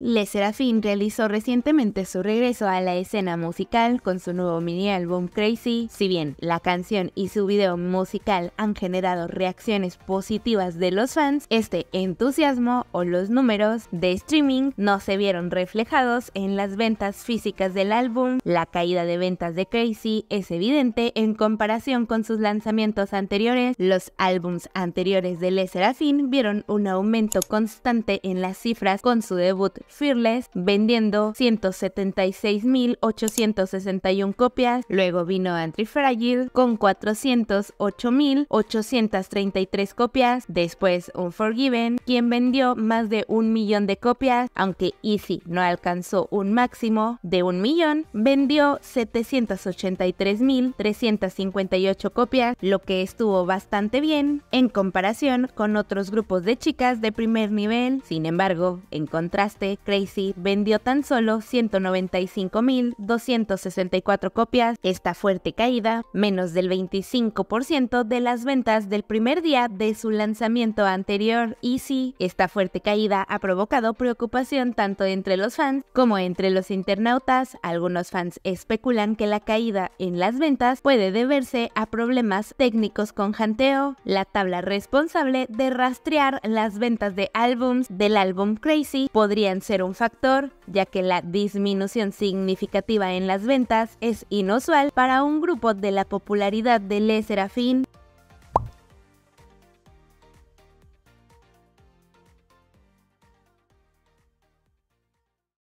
Le Serafín realizó recientemente su regreso a la escena musical con su nuevo mini álbum Crazy. Si bien la canción y su video musical han generado reacciones positivas de los fans, este entusiasmo o los números de streaming no se vieron reflejados en las ventas físicas del álbum. La caída de ventas de Crazy es evidente en comparación con sus lanzamientos anteriores. Los álbums anteriores de Le Serafín vieron un aumento constante en las cifras con su debut Fearless, vendiendo 176.861 copias. Luego vino Antifragile con 408.833 copias. Después Unforgiven, quien vendió más de un millón de copias, aunque Easy no alcanzó un máximo de un millón, vendió 783.358 copias, lo que estuvo bastante bien en comparación con otros grupos de chicas de primer nivel. Sin embargo, en contraste, Crazy vendió tan solo 195.264 copias. Esta fuerte caída, menos del 25% de las ventas del primer día de su lanzamiento anterior. Y sí, esta fuerte caída ha provocado preocupación tanto entre los fans como entre los internautas. Algunos fans especulan que la caída en las ventas puede deberse a problemas técnicos con Hanteo, la tabla responsable de rastrear las ventas de álbums del álbum Crazy podrían ser un factor, ya que la disminución significativa en las ventas es inusual para un grupo de la popularidad de Le Serafín